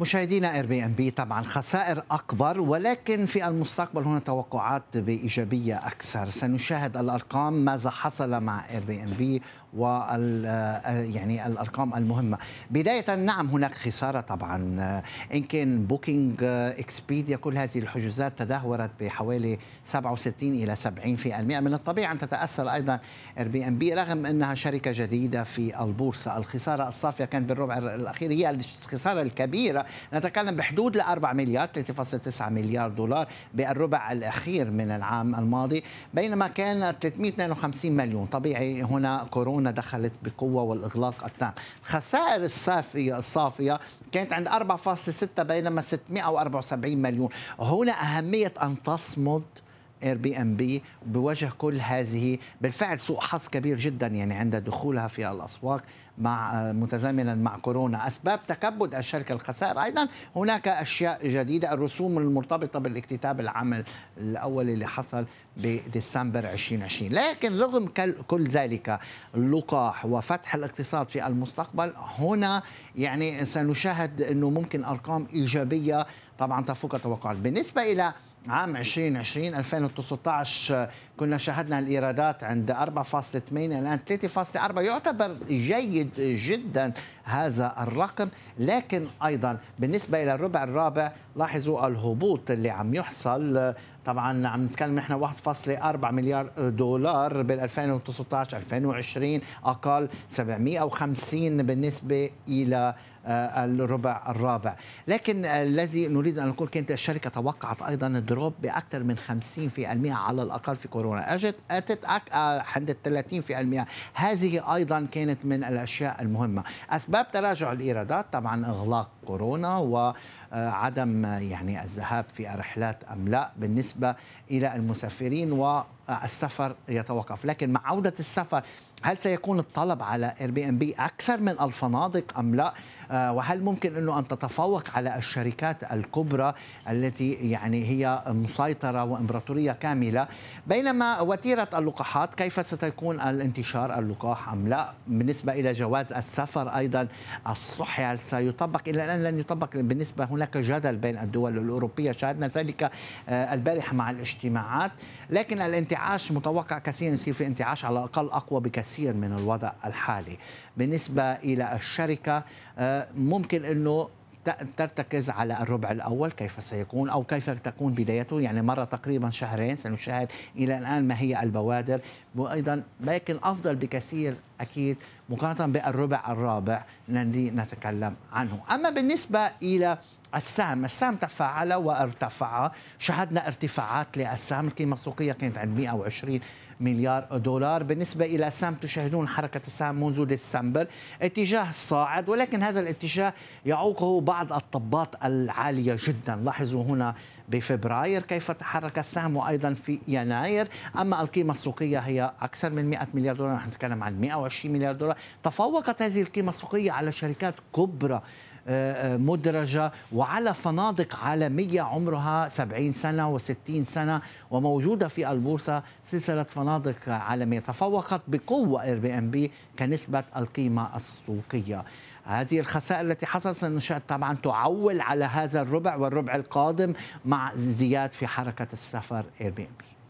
مشاهدينا اير بي ام بي طبعا خسائر اكبر ولكن في المستقبل هنا توقعات بايجابيه اكثر سنشاهد الارقام ماذا حصل مع اير بي ام بي وال آه، يعني الارقام المهمه بدايه نعم هناك خساره طبعا آه، ان كان بوكينج اكسبيديا آه، كل هذه الحجوزات تدهورت بحوالي 67 الى 70% من الطبيعي ان تتاثر ايضا اير بي ام بي رغم انها شركه جديده في البورصه الخساره الصافيه كانت بالربع الاخير هي الخساره الكبيره نتكلم بحدود ل 4 مليار 3.9 مليار دولار بالربع الاخير من العام الماضي بينما كان 352 مليون طبيعي هنا كورونا برشلونه دخلت بقوه والاغلاق التام الخسائر الصافيه الصافيه كانت عند 4.6 بينما 674 مليون هنا اهميه ان تصمد اير بي ام بي بوجه كل هذه بالفعل سوء حظ كبير جدا يعني عند دخولها في الاسواق مع متزامنا مع كورونا اسباب تكبد الشركه الخسائر ايضا هناك اشياء جديده الرسوم المرتبطه بالاكتتاب العام الاول اللي حصل بديسمبر 2020 لكن رغم كل ذلك اللقاح وفتح الاقتصاد في المستقبل هنا يعني سنشاهد انه ممكن ارقام ايجابيه طبعا تفوق التوقعات بالنسبه الى عام 2020 2019 كنا شاهدنا الايرادات عند 4.8 الان 3.4 يعتبر جيد جدا هذا الرقم لكن ايضا بالنسبه الى الربع الرابع لاحظوا الهبوط اللي عم يحصل طبعا عم نتكلم نحن 1.4 مليار دولار بال 2019 2020 اقل 750 بالنسبه الى آه، الربع الرابع لكن آه، الذي نريد أن نقول كانت الشركة توقعت أيضا دروب بأكثر من 50% على الأقل في كورونا أجت أتت آه، عند 30% هذه أيضا كانت من الأشياء المهمة أسباب تراجع الإيرادات طبعا إغلاق كورونا وعدم يعني الذهاب في رحلات أم لا بالنسبة إلى المسافرين والسفر يتوقف لكن مع عودة السفر هل سيكون الطلب على اير بي ام بي اكثر من الفنادق ام لا؟ آه، وهل ممكن انه ان تتفوق على الشركات الكبرى التي يعني هي مسيطره وامبراطوريه كامله بينما وتيره اللقاحات كيف ستكون الانتشار اللقاح ام لا بالنسبه الى جواز السفر ايضا الصحي هل سيطبق الى الان لن يطبق بالنسبه هناك جدل بين الدول الاوروبيه شاهدنا ذلك آه، البارحه مع الاجتماعات لكن الانتعاش متوقع كثيرا يصير في انتعاش على الاقل اقوى بكثير كثير من الوضع الحالي بالنسبة إلى الشركة آه، ممكن أنه ترتكز على الربع الاول كيف سيكون او كيف تكون بدايته يعني مرة تقريبا شهرين سنشاهد الى الان ما هي البوادر وايضا لكن افضل بكثير اكيد مقارنه بالربع الرابع الذي نتكلم عنه اما بالنسبه الى السهم السهم تفاعل وارتفع شهدنا ارتفاعات للسهم القيمة السوقية كانت عند 120 مليار دولار بالنسبة إلى السهم تشاهدون حركة السهم منذ ديسمبر اتجاه صاعد ولكن هذا الاتجاه يعوقه بعض الطبات العالية جدا لاحظوا هنا بفبراير كيف تحرك السهم وايضا في يناير اما القيمه السوقيه هي اكثر من 100 مليار دولار نحن نتكلم عن 120 مليار دولار تفوقت هذه القيمه السوقيه على شركات كبرى آه، آه، مدرجة وعلى فنادق عالمية عمرها 70 سنة و60 سنة وموجودة في البورصة سلسلة فنادق عالمية تفوقت بقوة اير بي ام بي كنسبة القيمة السوقية هذه الخسائر التي حصلت طبعا تعول على هذا الربع والربع القادم مع ازدياد في حركة السفر اير بي ام بي